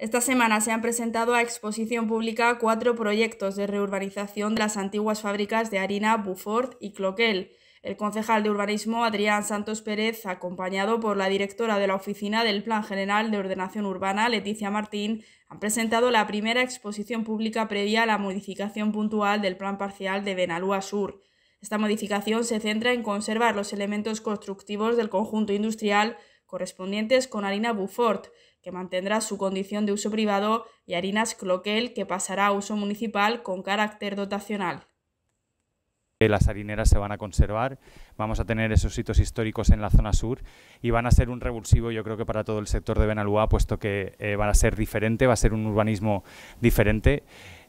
Esta semana se han presentado a exposición pública cuatro proyectos de reurbanización de las antiguas fábricas de harina Buford y Cloquel. El concejal de urbanismo Adrián Santos Pérez, acompañado por la directora de la Oficina del Plan General de Ordenación Urbana, Leticia Martín, han presentado la primera exposición pública previa a la modificación puntual del plan parcial de Benalúa Sur. Esta modificación se centra en conservar los elementos constructivos del conjunto industrial correspondientes con harina Buford, que mantendrá su condición de uso privado, y Harinas Cloquel, que pasará a uso municipal con carácter dotacional eh, las harineras se van a conservar, vamos a tener esos sitios históricos en la zona sur y van a ser un revulsivo yo creo que para todo el sector de Benalúa, puesto que eh, van a ser diferente, va a ser un urbanismo diferente.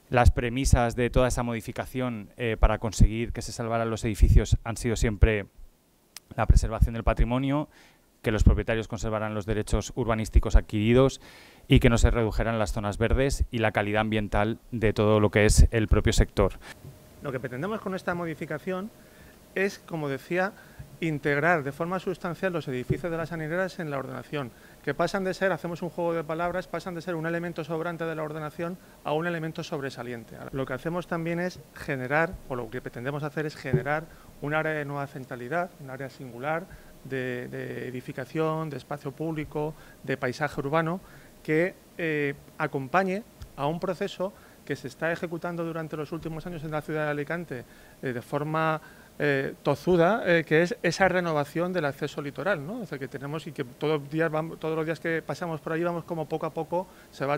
Las premisas de toda esa modificación eh, para conseguir que se salvaran los edificios han sido siempre la preservación del patrimonio, que los propietarios conservarán los derechos urbanísticos adquiridos y que no se redujeran las zonas verdes y la calidad ambiental de todo lo que es el propio sector. Lo que pretendemos con esta modificación es, como decía, integrar de forma sustancial los edificios de las anineras en la ordenación, que pasan de ser, hacemos un juego de palabras, pasan de ser un elemento sobrante de la ordenación a un elemento sobresaliente. Lo que hacemos también es generar, o lo que pretendemos hacer es generar un área de nueva centralidad, un área singular, de, edificación, de espacio público, de paisaje urbano, que eh, acompañe a un proceso que se está ejecutando durante los últimos años en la ciudad de Alicante eh, de forma eh, tozuda, que es esa renovación del acceso litoral, que tenemos y que todos, los días que pasamos por allí vamos como poco a poco se va,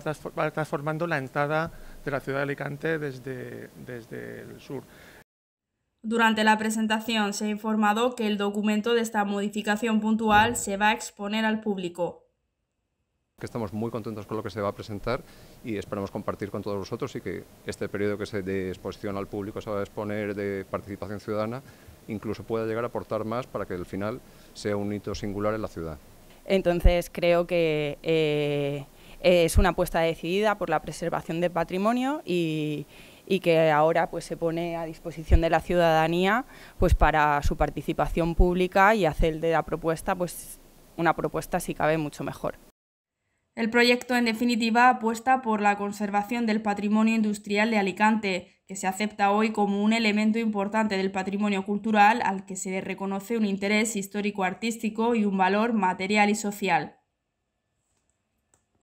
transformando la entrada de la ciudad de Alicante desde, desde el sur. Durante la presentación se ha informado que el documento de esta modificación puntual se va a exponer al público que estamos muy contentos con lo que se va a presentar y esperamos compartir con todos vosotros y que este periodo que se de exposición al público se va a exponer de participación ciudadana incluso pueda llegar a aportar más para que al final sea un hito singular en la ciudad. Entonces creo que eh, es una apuesta decidida por la preservación del patrimonio y, y que ahora pues, se pone a disposición de la ciudadanía pues, para su participación pública y hacer de la propuesta pues, una propuesta, si cabe, mucho mejor. El proyecto, en definitiva, apuesta por la conservación del patrimonio industrial de Alicante, que se acepta hoy como un elemento importante del patrimonio cultural al que se le reconoce un interés histórico-artístico y un valor material y social.